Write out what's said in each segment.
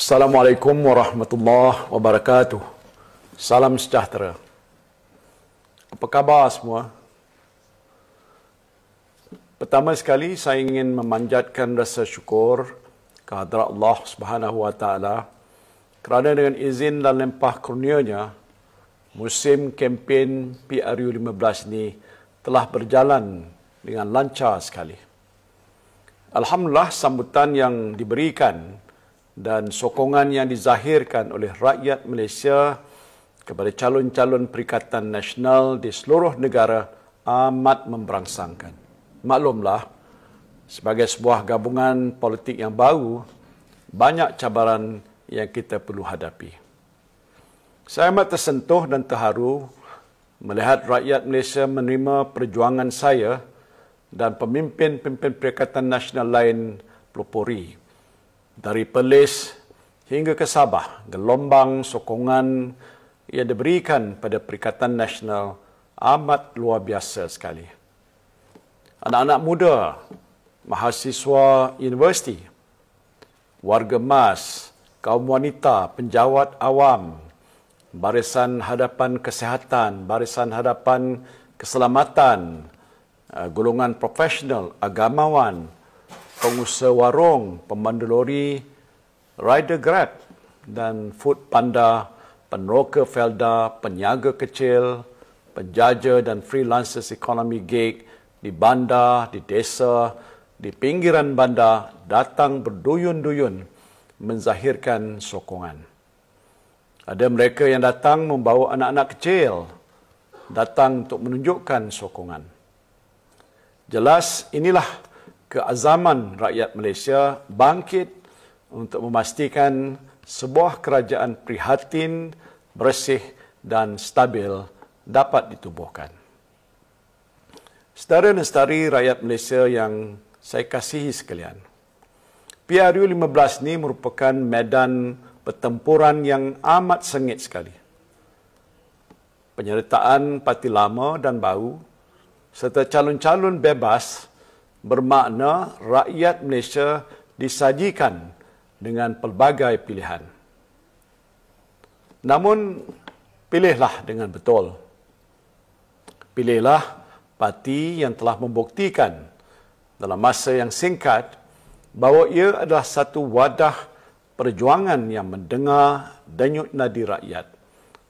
Assalamualaikum warahmatullahi wabarakatuh. Salam sejahtera. Apa khabar semua? Pertama sekali saya ingin memanjatkan rasa syukur kehadrat Allah Subhanahu Wa Taala kerana dengan izin dan lempah kurnianya musim kempen PRU 15 ini telah berjalan dengan lancar sekali. Alhamdulillah sambutan yang diberikan dan sokongan yang dizahirkan oleh rakyat Malaysia kepada calon-calon Perikatan Nasional di seluruh negara amat memberangsangkan. Maklumlah, sebagai sebuah gabungan politik yang baru, banyak cabaran yang kita perlu hadapi. Saya amat tersentuh dan terharu melihat rakyat Malaysia menerima perjuangan saya dan pemimpin-pemimpin Perikatan Nasional lain pelopori dari Perlis hingga ke Sabah, gelombang sokongan yang diberikan pada Perikatan Nasional amat luar biasa sekali. Anak-anak muda, mahasiswa universiti, warga emas, kaum wanita, penjawat awam, barisan hadapan kesehatan, barisan hadapan keselamatan, eh, golongan profesional, agamawan, pengusaha warung, pemandu lori, rider grab dan food panda, peneroka felda, penyaga kecil, penjaja dan freelancers economy gig di bandar, di desa, di pinggiran bandar datang berduyun-duyun menzahirkan sokongan. Ada mereka yang datang membawa anak-anak kecil datang untuk menunjukkan sokongan. Jelas inilah keazaman rakyat Malaysia bangkit untuk memastikan sebuah kerajaan prihatin, bersih dan stabil dapat ditubuhkan. Saudara dan saudari rakyat Malaysia yang saya kasihi sekalian, PRU-15 ini merupakan medan pertempuran yang amat sengit sekali. Penyertaan parti lama dan baru serta calon-calon bebas bermakna rakyat Malaysia disajikan dengan pelbagai pilihan. Namun, pilihlah dengan betul. Pilihlah parti yang telah membuktikan dalam masa yang singkat bahawa ia adalah satu wadah perjuangan yang mendengar denyut nadi rakyat,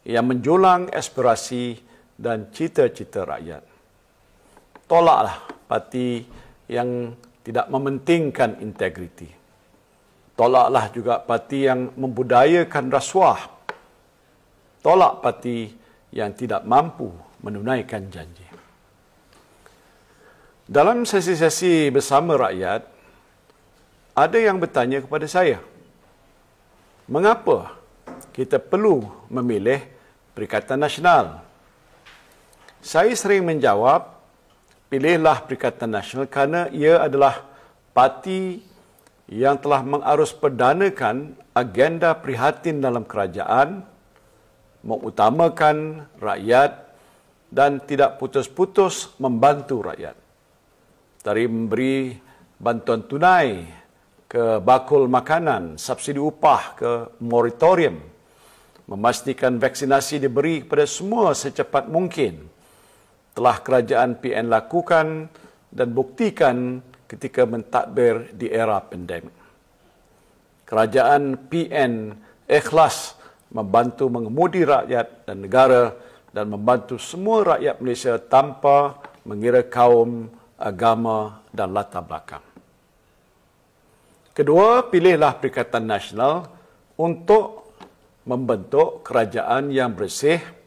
yang menjulang aspirasi dan cita-cita rakyat. Tolaklah parti yang tidak mementingkan integriti. Tolaklah juga parti yang membudayakan rasuah. Tolak parti yang tidak mampu menunaikan janji. Dalam sesi-sesi bersama rakyat, ada yang bertanya kepada saya, mengapa kita perlu memilih Perikatan Nasional? Saya sering menjawab pilihlah Perikatan Nasional kerana ia adalah parti yang telah mengarus perdanakan agenda prihatin dalam kerajaan mengutamakan rakyat dan tidak putus-putus membantu rakyat. Dari memberi bantuan tunai ke bakul makanan, subsidi upah ke moratorium, memastikan vaksinasi diberi kepada semua secepat mungkin – telah kerajaan PN lakukan dan buktikan ketika mentadbir di era pandemik. Kerajaan PN ikhlas membantu mengemudi rakyat dan negara dan membantu semua rakyat Malaysia tanpa mengira kaum, agama dan latar belakang. Kedua, pilihlah Perikatan Nasional untuk membentuk kerajaan yang bersih,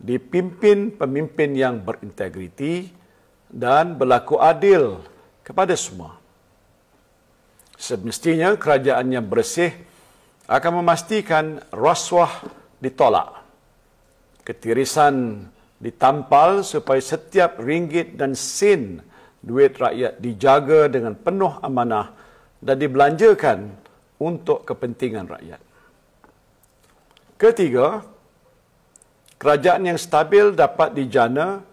dipimpin pemimpin yang berintegriti dan berlaku adil kepada semua. Semestinya kerajaan yang bersih akan memastikan rasuah ditolak. Ketirisan ditampal supaya setiap ringgit dan sen duit rakyat dijaga dengan penuh amanah dan dibelanjakan untuk kepentingan rakyat. Ketiga, Kerajaan yang stabil dapat dijana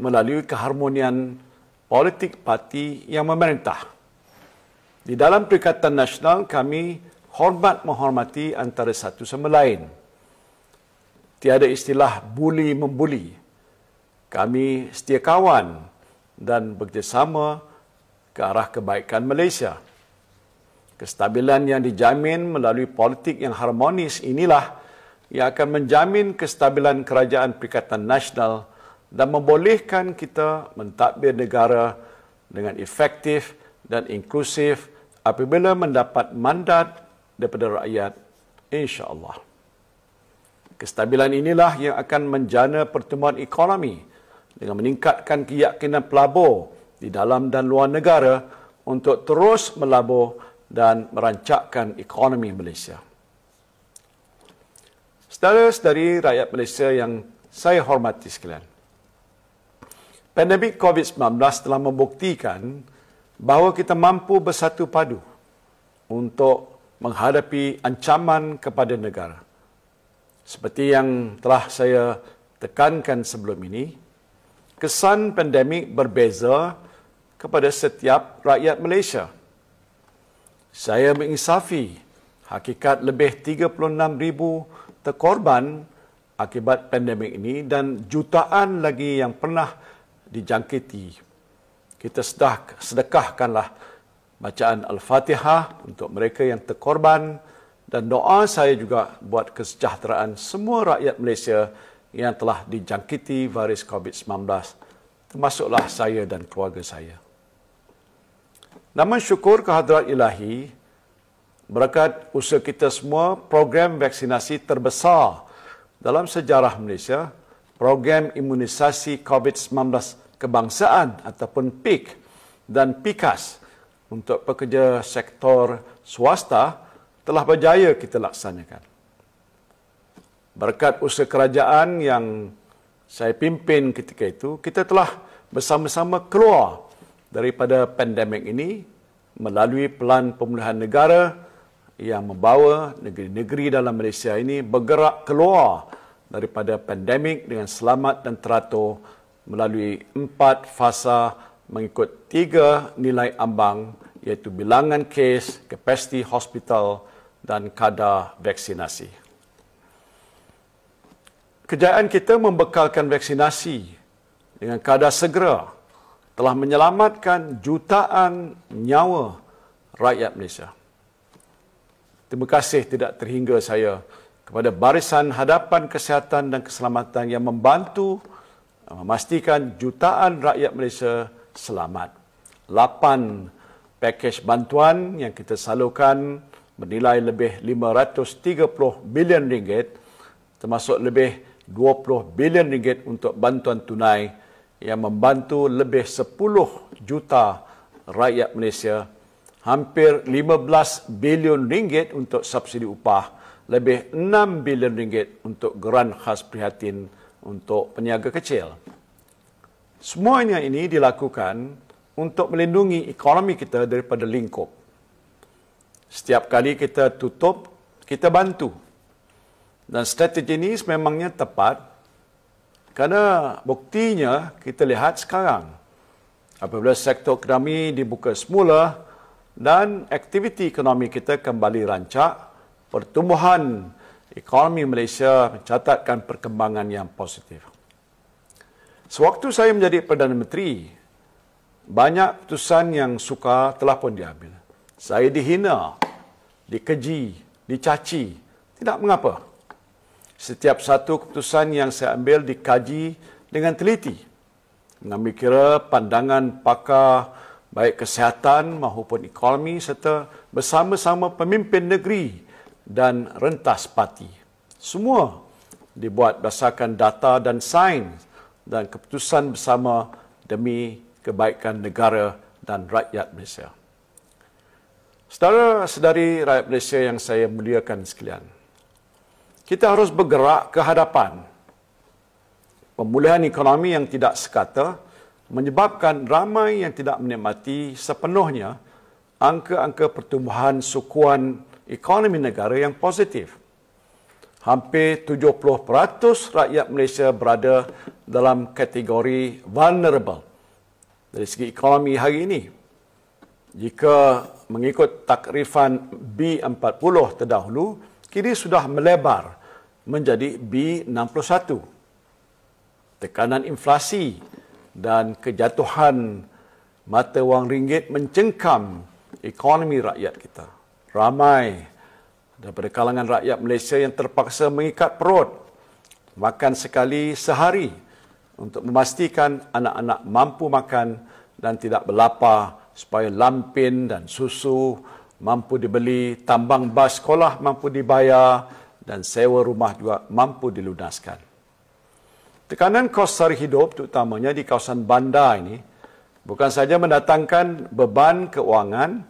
melalui keharmonian politik parti yang memerintah. Di dalam Perikatan Nasional, kami hormat menghormati antara satu sama lain. Tiada istilah bully membuli. Kami setia kawan dan bekerjasama ke arah kebaikan Malaysia. Kestabilan yang dijamin melalui politik yang harmonis inilah yang ia akan menjamin kestabilan kerajaan Perikatan Nasional dan membolehkan kita mentadbir negara dengan efektif dan inklusif apabila mendapat mandat daripada rakyat insya-Allah. Kestabilan inilah yang akan menjana pertumbuhan ekonomi dengan meningkatkan keyakinan pelabur di dalam dan luar negara untuk terus melabur dan merancakkan ekonomi Malaysia saudara-saudari rakyat Malaysia yang saya hormati sekalian. Pandemik COVID-19 telah membuktikan bahawa kita mampu bersatu padu untuk menghadapi ancaman kepada negara. Seperti yang telah saya tekankan sebelum ini, kesan pandemik berbeza kepada setiap rakyat Malaysia. Saya menginsafi hakikat lebih 36,000 terkorban akibat pandemik ini dan jutaan lagi yang pernah dijangkiti. Kita sedah, sedekahkanlah bacaan Al-Fatihah untuk mereka yang terkorban dan doa saya juga buat kesejahteraan semua rakyat Malaysia yang telah dijangkiti virus COVID-19 termasuklah saya dan keluarga saya. Namun syukur kehadrat ilahi, berkat usaha kita semua, program vaksinasi terbesar dalam sejarah Malaysia, program imunisasi COVID-19 kebangsaan ataupun PIK dan PIKAS untuk pekerja sektor swasta telah berjaya kita laksanakan. Berkat usaha kerajaan yang saya pimpin ketika itu, kita telah bersama-sama keluar daripada pandemik ini melalui pelan pemulihan negara negara yang membawa negeri-negeri dalam Malaysia ini bergerak keluar daripada pandemik dengan selamat dan teratur melalui empat fasa mengikut tiga nilai ambang iaitu bilangan kes, kapasiti hospital dan kadar vaksinasi. Kejayaan kita membekalkan vaksinasi dengan kadar segera telah menyelamatkan jutaan nyawa rakyat Malaysia. Terima kasih tidak terhingga saya kepada barisan hadapan kesihatan dan keselamatan yang membantu memastikan jutaan rakyat Malaysia selamat. Lapan pakej bantuan yang kita salurkan bernilai lebih 530 bilion ringgit termasuk lebih 20 bilion ringgit untuk bantuan tunai yang membantu lebih 10 juta rakyat Malaysia hampir 15 bilion ringgit untuk subsidi upah, lebih 6 bilion ringgit untuk geran khas prihatin untuk peniaga kecil. Semuanya ini dilakukan untuk melindungi ekonomi kita daripada lingkup. Setiap kali kita tutup, kita bantu. Dan strategi ini memangnya tepat kerana buktinya kita lihat sekarang. Apabila sektor kerami dibuka semula, dan aktiviti ekonomi kita kembali rancak. Pertumbuhan ekonomi Malaysia mencatatkan perkembangan yang positif. Sewaktu saya menjadi Perdana Menteri, banyak putusan yang suka telah pun diambil. Saya dihina, dikeji, dicaci. Tidak mengapa. Setiap satu keputusan yang saya ambil dikaji dengan teliti. Mengambil kira pandangan pakar baik kesihatan maupun ekonomi serta bersama-sama pemimpin negeri dan rentas parti. Semua dibuat berdasarkan data dan sains dan keputusan bersama demi kebaikan negara dan rakyat Malaysia. Saudara-saudari rakyat Malaysia yang saya muliakan sekalian, kita harus bergerak ke hadapan. Pemulihan ekonomi yang tidak sekata, menyebabkan ramai yang tidak menikmati sepenuhnya angka-angka pertumbuhan sukuan ekonomi negara yang positif. Hampir 70% rakyat Malaysia berada dalam kategori vulnerable dari segi ekonomi hari ini. Jika mengikut takrifan B40 terdahulu, kini sudah melebar menjadi B61. Tekanan inflasi dan kejatuhan mata wang ringgit mencengkam ekonomi rakyat kita. Ramai daripada kalangan rakyat Malaysia yang terpaksa mengikat perut makan sekali sehari untuk memastikan anak-anak mampu makan dan tidak berlapar supaya lampin dan susu mampu dibeli, tambang bas sekolah mampu dibayar dan sewa rumah juga mampu dilunaskan. Tekanan kos sara hidup terutamanya di kawasan bandar ini bukan saja mendatangkan beban keuangan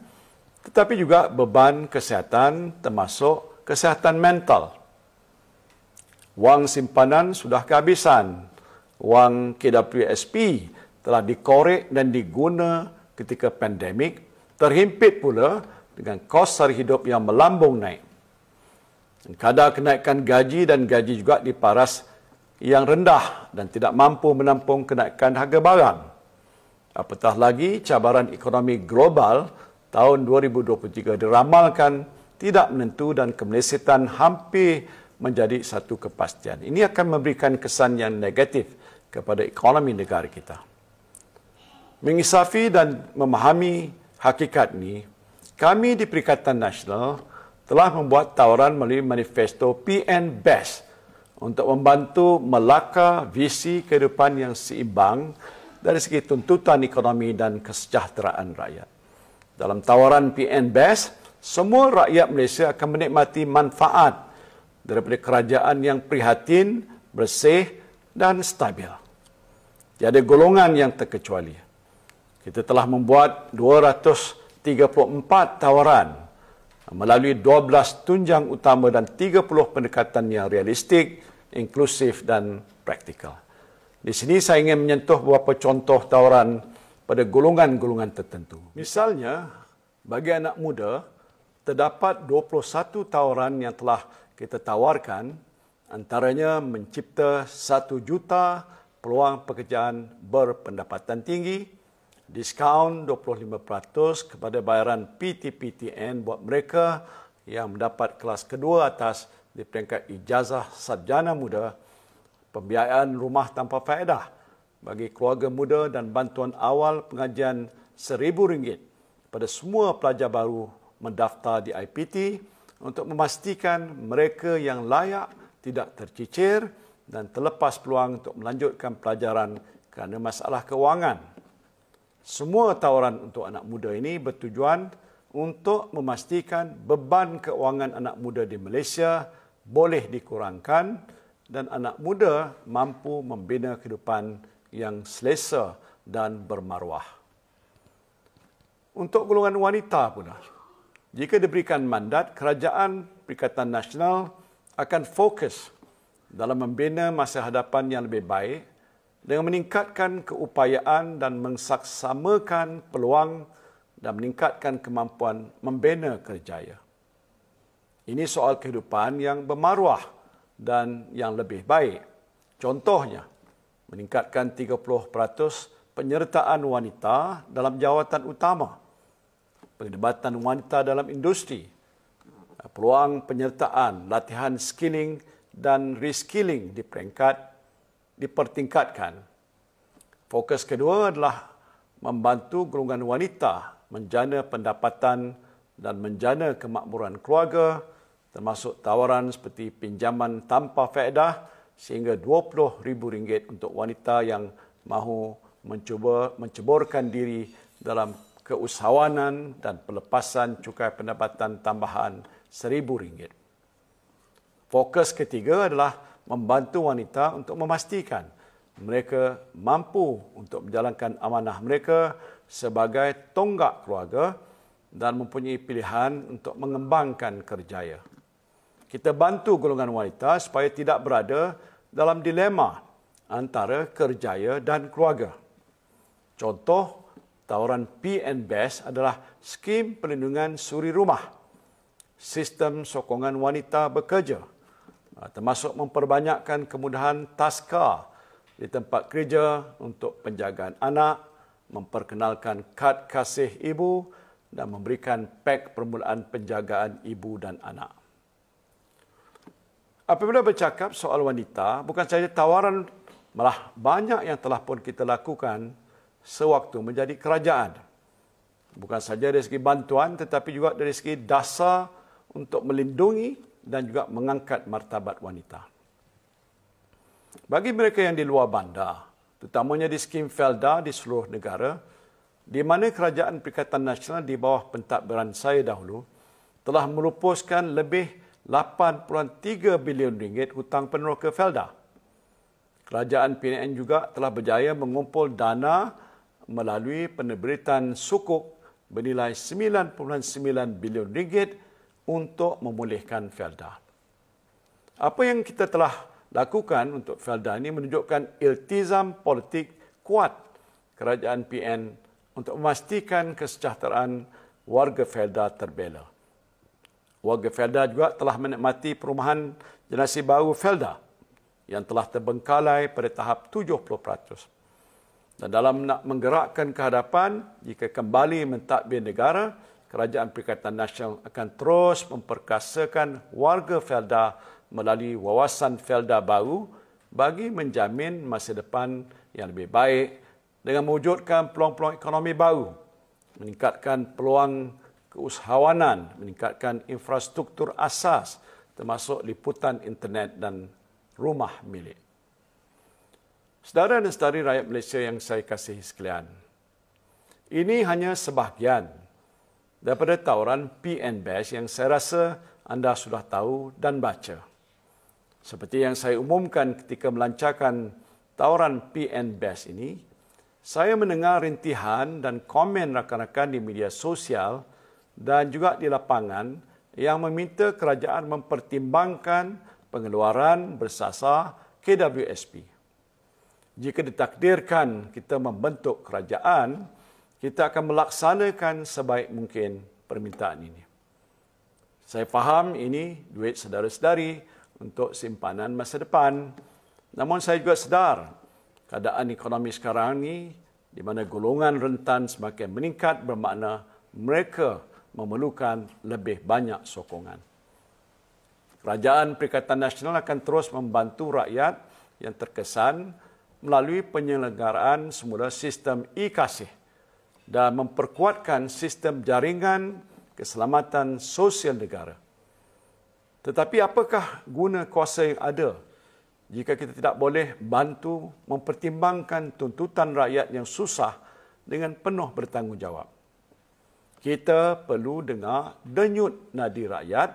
tetapi juga beban kesihatan termasuk kesihatan mental. Wang simpanan sudah kehabisan. Wang KWSP telah dikorek dan diguna ketika pandemik terhimpit pula dengan kos sara hidup yang melambung naik. Kadar kenaikan gaji dan gaji juga diparas yang rendah dan tidak mampu menampung kenaikan harga barang. Apatah lagi, cabaran ekonomi global tahun 2023 diramalkan tidak menentu dan kemelesetan hampir menjadi satu kepastian. Ini akan memberikan kesan yang negatif kepada ekonomi negara kita. Mengisafi dan memahami hakikat ini, kami di Perikatan Nasional telah membuat tawaran melalui manifesto PN Best 2023 untuk membantu melaka visi kehidupan yang seimbang dari segi tuntutan ekonomi dan kesejahteraan rakyat. Dalam tawaran PN Best, semua rakyat Malaysia akan menikmati manfaat daripada kerajaan yang prihatin, bersih dan stabil. Tiada golongan yang terkecuali. Kita telah membuat 234 tawaran melalui 12 tunjang utama dan 30 pendekatan yang realistik, inklusif dan praktikal. Di sini saya ingin menyentuh beberapa contoh tawaran pada golongan-golongan tertentu. Misalnya, bagi anak muda, terdapat 21 tawaran yang telah kita tawarkan antaranya mencipta 1 juta peluang pekerjaan berpendapatan tinggi, diskaun 25% kepada bayaran PTPTN buat mereka yang mendapat kelas kedua atas di peringkat ijazah sarjana muda, pembiayaan rumah tanpa faedah bagi keluarga muda dan bantuan awal pengajian RM1,000 kepada semua pelajar baru mendaftar di IPT untuk memastikan mereka yang layak tidak tercicir dan terlepas peluang untuk melanjutkan pelajaran kerana masalah kewangan. Semua tawaran untuk anak muda ini bertujuan untuk memastikan beban keuangan anak muda di Malaysia boleh dikurangkan dan anak muda mampu membina kehidupan yang selesa dan bermaruah. Untuk golongan wanita pula, jika diberikan mandat, kerajaan Perikatan Nasional akan fokus dalam membina masa hadapan yang lebih baik dengan meningkatkan keupayaan dan mengsaksamakan peluang dan meningkatkan kemampuan membina kerjaya. Ini soal kehidupan yang bermaruah dan yang lebih baik. Contohnya, meningkatkan 30% penyertaan wanita dalam jawatan utama, pendebatan wanita dalam industri, peluang penyertaan, latihan skilling dan reskilling di peringkat dipertingkatkan. Fokus kedua adalah membantu golongan wanita menjana pendapatan dan menjana kemakmuran keluarga termasuk tawaran seperti pinjaman tanpa faedah sehingga RM20,000 untuk wanita yang mahu mencuba menceburkan diri dalam keusahawanan dan pelepasan cukai pendapatan tambahan RM1,000. Fokus ketiga adalah membantu wanita untuk memastikan mereka mampu untuk menjalankan amanah mereka sebagai tonggak keluarga dan mempunyai pilihan untuk mengembangkan kerjaya. Kita bantu golongan wanita supaya tidak berada dalam dilema antara kerjaya dan keluarga. Contoh, tawaran PNBES adalah skim pelindungan suri rumah, sistem sokongan wanita bekerja, Ah, termasuk memperbanyakkan kemudahan taska di tempat kerja untuk penjagaan anak, memperkenalkan kad kasih ibu dan memberikan pek permulaan penjagaan ibu dan anak. Apabila bercakap soal wanita, bukan sahaja tawaran malah banyak yang telah pun kita lakukan sewaktu menjadi kerajaan. Bukan sahaja dari segi bantuan tetapi juga dari segi dasar untuk melindungi dan juga mengangkat martabat wanita. Bagi mereka yang di luar bandar, terutamanya di skim Felda di seluruh negara, di mana Kerajaan Perikatan Nasional di bawah pentadbiran saya dahulu telah melupuskan lebih 8.3 bilion ringgit hutang peneroka Felda. Kerajaan PNN juga telah berjaya mengumpul dana melalui penerbitan sukuk bernilai 9.9 bilion ringgit untuk memulihkan Felda. Apa yang kita telah lakukan untuk Felda ini menunjukkan iltizam politik kuat kerajaan PN untuk memastikan kesejahteraan warga Felda terbela. Warga Felda juga telah menikmati perumahan generasi baru Felda yang telah terbengkalai pada tahap 70%. Dan dalam nak menggerakkan kehadapan jika kembali mentadbir negara, Kerajaan Perikatan Nasional akan terus memperkasakan warga Felda melalui wawasan Felda baru bagi menjamin masa depan yang lebih baik dengan mewujudkan peluang-peluang ekonomi baru, meningkatkan peluang keusahawanan, meningkatkan infrastruktur asas termasuk liputan internet dan rumah milik. Saudara dan saudari rakyat Malaysia yang saya kasihi sekalian, ini hanya sebahagian daripada tawaran PN Bash yang saya rasa anda sudah tahu dan baca. Seperti yang saya umumkan ketika melancarkan tawaran PN Bash ini, saya mendengar rintihan dan komen rakan-rakan di media sosial dan juga di lapangan yang meminta kerajaan mempertimbangkan pengeluaran bersasar KWSP. Jika ditakdirkan kita membentuk kerajaan, kita akan melaksanakan sebaik mungkin permintaan ini. Saya faham ini duit saudara sedari untuk simpanan masa depan. Namun saya juga sedar keadaan ekonomi sekarang ini di mana golongan rentan semakin meningkat bermakna mereka memerlukan lebih banyak sokongan. Kerajaan Perikatan Nasional akan terus membantu rakyat yang terkesan melalui penyelenggaraan semula sistem e-kasih dan memperkuatkan sistem jaringan keselamatan sosial negara. Tetapi apakah guna kuasa yang ada jika kita tidak boleh bantu mempertimbangkan tuntutan rakyat yang susah dengan penuh bertanggungjawab? Kita perlu dengar denyut nadi rakyat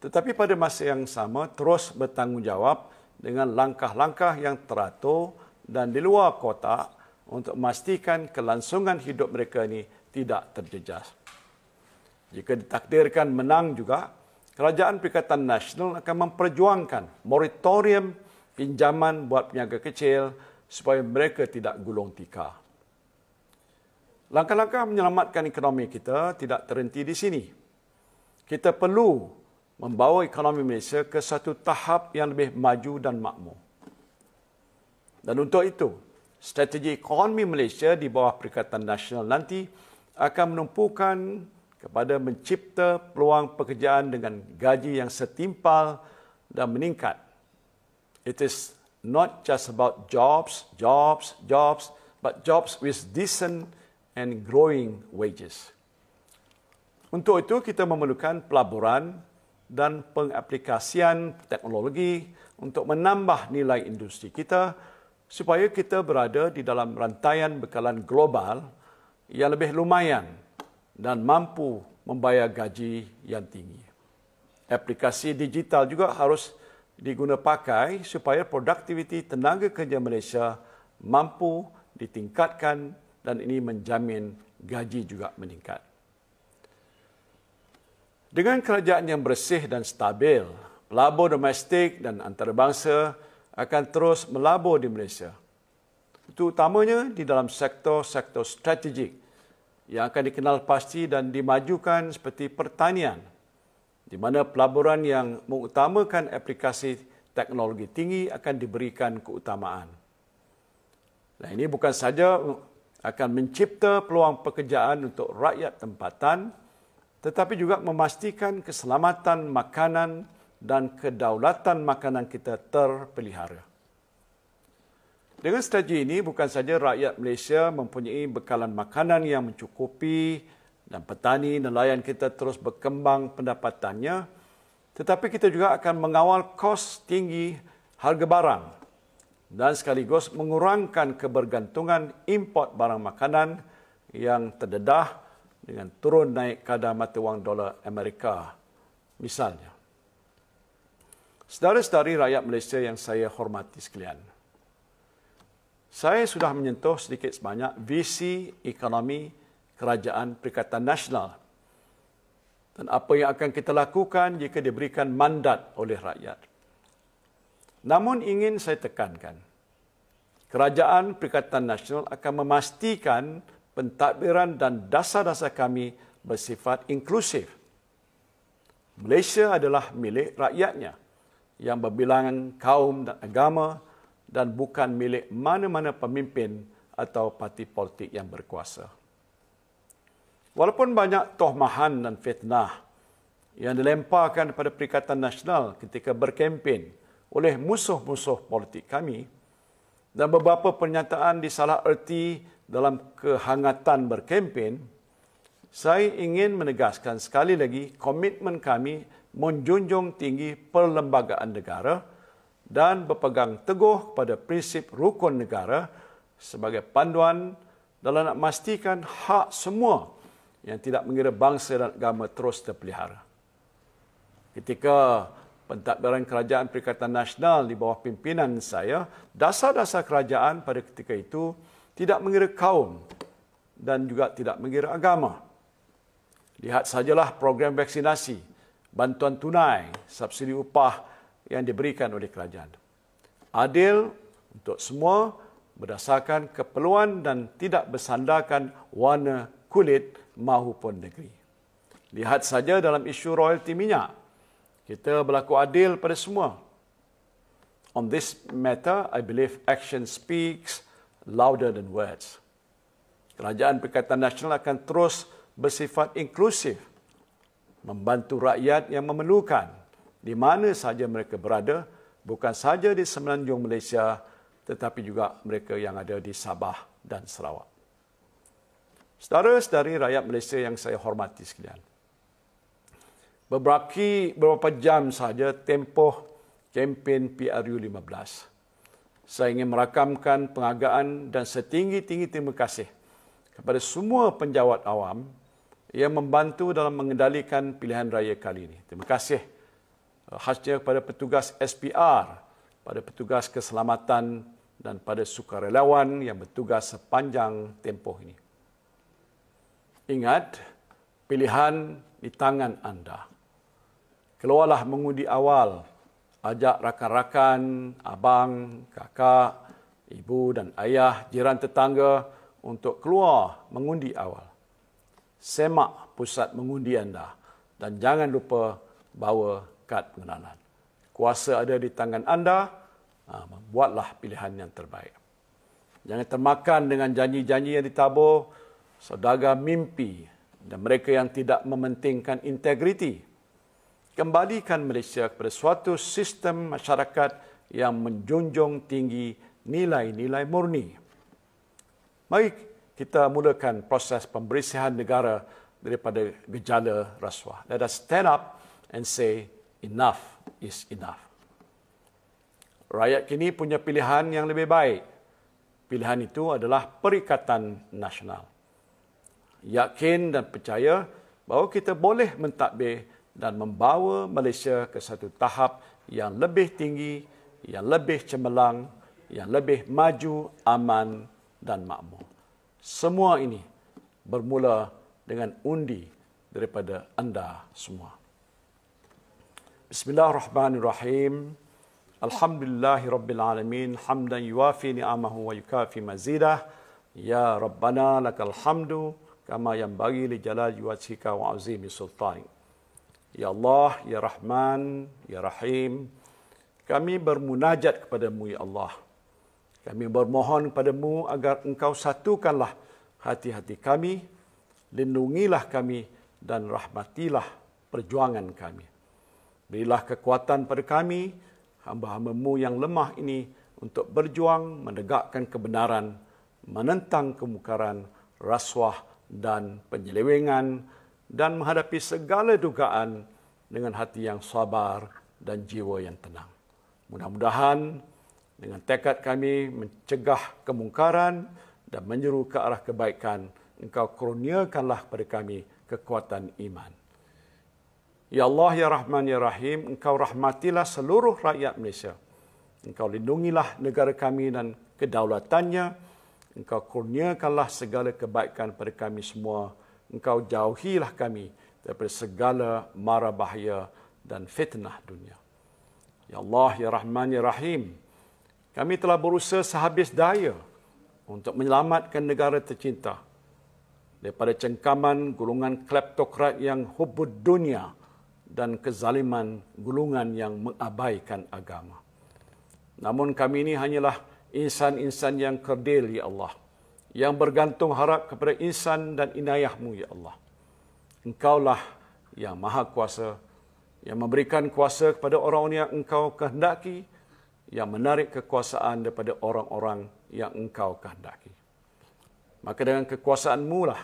tetapi pada masa yang sama terus bertanggungjawab dengan langkah-langkah yang teratur dan di luar kotak untuk memastikan kelangsungan hidup mereka ini tidak terjejas. Jika ditakdirkan menang juga, Kerajaan Perikatan Nasional akan memperjuangkan moratorium pinjaman buat peniaga kecil supaya mereka tidak gulung tikar. Langkah-langkah menyelamatkan ekonomi kita tidak terhenti di sini. Kita perlu membawa ekonomi Malaysia ke satu tahap yang lebih maju dan makmur. Dan untuk itu, strategi ekonomi Malaysia di bawah Perikatan Nasional nanti akan menumpukan kepada mencipta peluang pekerjaan dengan gaji yang setimpal dan meningkat. It is not just about jobs, jobs, jobs, but jobs with decent and growing wages. Untuk itu, kita memerlukan pelaburan dan pengaplikasian teknologi untuk menambah nilai industri kita supaya kita berada di dalam rantaian bekalan global yang lebih lumayan dan mampu membayar gaji yang tinggi. Aplikasi digital juga harus diguna pakai supaya produktiviti tenaga kerja Malaysia mampu ditingkatkan dan ini menjamin gaji juga meningkat. Dengan kerajaan yang bersih dan stabil, pelabur domestik dan antarabangsa akan terus melabur di Malaysia. Itu utamanya di dalam sektor-sektor strategik yang akan dikenal pasti dan dimajukan seperti pertanian di mana pelaburan yang mengutamakan aplikasi teknologi tinggi akan diberikan keutamaan. Nah, ini bukan saja akan mencipta peluang pekerjaan untuk rakyat tempatan tetapi juga memastikan keselamatan makanan dan kedaulatan makanan kita terpelihara. Dengan strategi ini, bukan saja rakyat Malaysia mempunyai bekalan makanan yang mencukupi dan petani nelayan kita terus berkembang pendapatannya, tetapi kita juga akan mengawal kos tinggi harga barang dan sekaligus mengurangkan kebergantungan import barang makanan yang terdedah dengan turun naik kadar mata wang dolar Amerika misalnya. Saudara-saudari rakyat Malaysia yang saya hormati sekalian. Saya sudah menyentuh sedikit sebanyak visi ekonomi kerajaan Perikatan Nasional dan apa yang akan kita lakukan jika diberikan mandat oleh rakyat. Namun ingin saya tekankan, kerajaan Perikatan Nasional akan memastikan pentadbiran dan dasar-dasar kami bersifat inklusif. Malaysia adalah milik rakyatnya yang berbilangan kaum dan agama dan bukan milik mana-mana pemimpin atau parti politik yang berkuasa. Walaupun banyak tohmahan dan fitnah yang dilemparkan kepada Perikatan Nasional ketika berkempen oleh musuh-musuh politik kami dan beberapa pernyataan disalah erti dalam kehangatan berkempen, saya ingin menegaskan sekali lagi komitmen kami menjunjung tinggi perlembagaan negara dan berpegang teguh pada prinsip rukun negara sebagai panduan dalam nak memastikan hak semua yang tidak mengira bangsa dan agama terus terpelihara. Ketika pentadbiran kerajaan Perikatan Nasional di bawah pimpinan saya, dasar-dasar kerajaan pada ketika itu tidak mengira kaum dan juga tidak mengira agama. Lihat sajalah program vaksinasi bantuan tunai, subsidi upah yang diberikan oleh kerajaan. Adil untuk semua berdasarkan keperluan dan tidak bersandarkan warna kulit mahupun negeri. Lihat saja dalam isu royalti minyak. Kita berlaku adil pada semua. On this matter, I believe action speaks louder than words. Kerajaan Perikatan Nasional akan terus bersifat inklusif membantu rakyat yang memerlukan di mana sahaja mereka berada, bukan sahaja di semenanjung Malaysia tetapi juga mereka yang ada di Sabah dan Sarawak. saudara dari rakyat Malaysia yang saya hormati sekalian. Beberapa, beberapa jam saja tempoh kempen PRU15. Saya ingin merakamkan penghargaan dan setinggi-tinggi terima kasih kepada semua penjawat awam yang membantu dalam mengendalikan pilihan raya kali ini. Terima kasih uh, khasnya kepada petugas SPR, pada petugas keselamatan dan pada sukarelawan yang bertugas sepanjang tempoh ini. Ingat, pilihan di tangan anda. Keluarlah mengundi awal. Ajak rakan-rakan, abang, kakak, ibu dan ayah, jiran tetangga untuk keluar mengundi awal semak pusat mengundi anda dan jangan lupa bawa kad pengenalan. Kuasa ada di tangan anda, ha, buatlah pilihan yang terbaik. Jangan termakan dengan janji-janji yang ditabur, saudara mimpi dan mereka yang tidak mementingkan integriti. Kembalikan Malaysia kepada suatu sistem masyarakat yang menjunjung tinggi nilai-nilai murni. Baik, kita mulakan proses pembersihan negara daripada gejala rasuah. Let us stand up and say enough is enough. Rakyat kini punya pilihan yang lebih baik. Pilihan itu adalah Perikatan Nasional. Yakin dan percaya bahawa kita boleh mentadbir dan membawa Malaysia ke satu tahap yang lebih tinggi, yang lebih cemerlang, yang lebih maju, aman dan makmur. Semua ini bermula dengan undi daripada anda semua. Bismillahirrahmanirrahim. Alhamdulillahi Hamdan yuafi ni'amahu wa yukafi mazidah. Ya Rabbana lakal hamdu. Kama yang bagi li jalal yuatika wa azimi sultani. Ya Allah, Ya Rahman, Ya Rahim. Kami bermunajat kepadamu, Ya Allah. Kami bermohon kepadamu agar engkau satukanlah hati-hati kami, lindungilah kami dan rahmatilah perjuangan kami. Berilah kekuatan pada kami, hamba-hambamu yang lemah ini untuk berjuang menegakkan kebenaran, menentang kemukaran, rasuah dan penyelewengan dan menghadapi segala dugaan dengan hati yang sabar dan jiwa yang tenang. Mudah-mudahan dengan tekad kami mencegah kemungkaran dan menyeru ke arah kebaikan, engkau kurniakanlah kepada kami kekuatan iman. Ya Allah, Ya Rahman, Ya Rahim, engkau rahmatilah seluruh rakyat Malaysia. Engkau lindungilah negara kami dan kedaulatannya. Engkau kurniakanlah segala kebaikan pada kami semua. Engkau jauhilah kami daripada segala mara bahaya dan fitnah dunia. Ya Allah, Ya Rahman, Ya Rahim, kami telah berusaha sehabis daya untuk menyelamatkan negara tercinta daripada cengkaman gulungan kleptokrat yang hubud dunia dan kezaliman gulungan yang mengabaikan agama. Namun kami ini hanyalah insan-insan yang kerdil, Ya Allah, yang bergantung harap kepada insan dan inayahmu, Ya Allah. Engkaulah yang maha kuasa, yang memberikan kuasa kepada orang-orang yang engkau kehendaki, yang menarik kekuasaan daripada orang-orang yang engkau kehendaki. Maka dengan kekuasaanmu lah,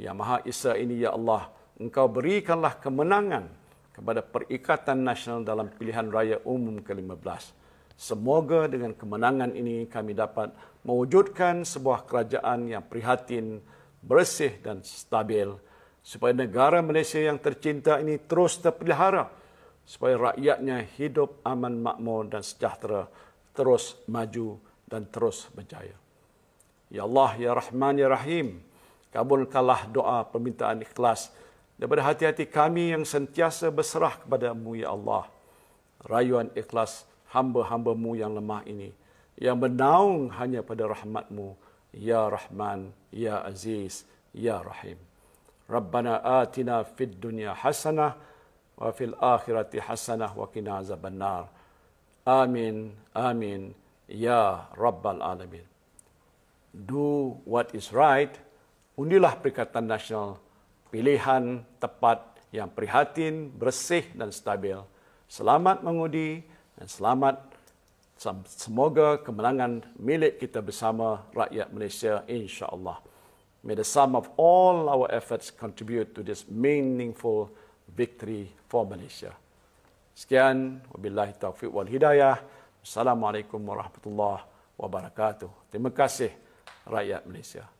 Ya Maha Isa ini, Ya Allah, engkau berikanlah kemenangan kepada Perikatan Nasional dalam Pilihan Raya Umum ke-15. Semoga dengan kemenangan ini kami dapat mewujudkan sebuah kerajaan yang prihatin, bersih dan stabil supaya negara Malaysia yang tercinta ini terus terpelihara supaya rakyatnya hidup aman, makmur dan sejahtera, terus maju dan terus berjaya. Ya Allah, Ya Rahman, Ya Rahim, kabulkanlah doa permintaan ikhlas daripada hati-hati kami yang sentiasa berserah kepada-Mu, Ya Allah. Rayuan ikhlas hamba hambamu yang lemah ini, yang bernaung hanya pada rahmatMu. Ya Rahman, Ya Aziz, Ya Rahim. Rabbana atina fid dunya hasanah, wa fil akhirati hasanah wa qina azabannar. Amin. Amin. Ya Rabbal Alamin. Do what is right. Undilah Perikatan Nasional pilihan tepat yang prihatin, bersih dan stabil. Selamat mengudi dan selamat semoga kemenangan milik kita bersama rakyat Malaysia insya-Allah. May the sum of all our efforts contribute to this meaningful victory for Malaysia. Sekian, wabillahi taufiq wal hidayah. Assalamualaikum warahmatullahi wabarakatuh. Terima kasih rakyat Malaysia.